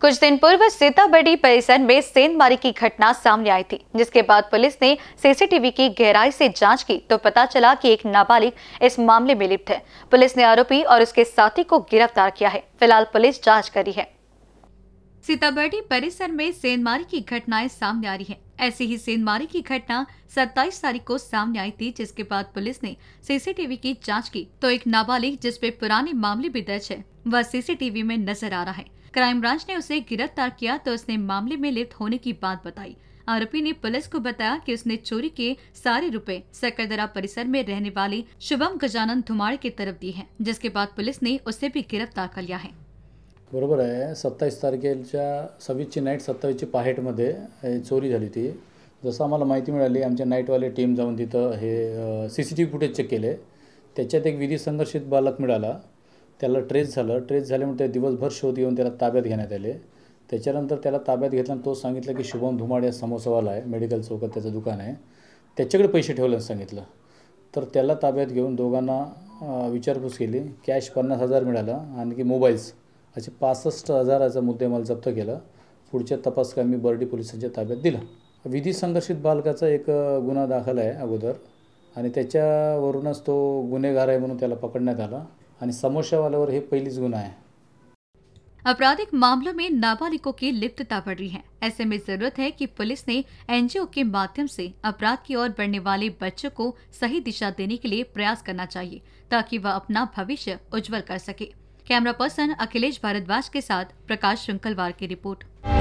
कुछ दिन पूर्व सीताबड़ी परिसर में सेंधमारी की घटना सामने आई थी जिसके बाद पुलिस ने सीसीटीवी की गहराई से जांच की तो पता चला कि एक नाबालिग इस मामले में लिप्त है पुलिस ने आरोपी और उसके साथी को गिरफ्तार किया है फिलहाल पुलिस जांच करी है सीताबड़ी परिसर में सेंधमारी की घटनाएं सामने आ रही है ऐसी ही सेंधमारी की घटना 27 तारीख को सामने आई थी जिसके बाद पुलिस ने सीसीटीवी की जांच की तो एक नाबालिग जिसपे पुराने मामले भी दर्ज है वह सीसीटीवी में नजर आ रहा है क्राइम ब्रांच ने उसे गिरफ्तार किया तो उसने मामले में लिप्त होने की बात बताई आरोपी ने पुलिस को बताया कि उसने चोरी के सारे रुपए सकरदरा परिसर में रहने वाले शुभम गजानन धुमाड़ की तरफ दी है जिसके बाद पुलिस ने उसे भी गिरफ्तार कर लिया है बरबर बरोबर आहे सत्तावीस तारखेच्या नाइट सत्ताईस पहाट पहाटमध्ये चोरी थी जस आम महती मिला आम आमच्या नाईटवाले टीम जाऊन तिथं C C T V footage check के लिए एक विधि संघर्षित बालक मिळाला त्याला ट्रेस झालं ट्रेस झाल्यामुळे ते दिवसभर शोध घेऊन त्याला ताब्यात घेण्यात आले त्याच्यानंतर त्याला ताब्यात घेतल्यानं तो सांगितलं की शुभम धुमाड या समोसावाला आहे मेडिकल चौकात त्याचं दुकान आहे त्याच्याकडे पैसे ठेवल्यानं सांगितलं तर त्याला ताब्यात घेऊन दोघांना विचारपूस केली कॅश पन्नास हजार मिळालं आणखी मोबाईल्स असे पासष्ट हजाराचा मुद्देमाल जप्त केला पुढच्या तपास कामी बर्डी पोलिसांच्या ताब्यात दिला विधी संघर्षित बालकाचा एक गुन्हा दाखल आहे अगोदर आणि त्याच्यावरूनच तो गुन्हेगार आहे म्हणून त्याला पकडण्यात आला समोसा समोशावाल्यावर हे पहिलीच आपराधिक मामलों में नाबालिगों की लिप्तता बढ़ रही है ऐसे में जरूरत है कि पुलिस ने एनजीओ के माध्यम से अपराध की ओर बढ़ने वाले बच्चों को सही दिशा देने के लिए प्रयास करना चाहिए ताकि वह अपना भविष्य उज्जवल कर सके कैमरा पर्सन अखिलेश भारद्वाज के साथ प्रकाश श्रृंखलवार की रिपोर्ट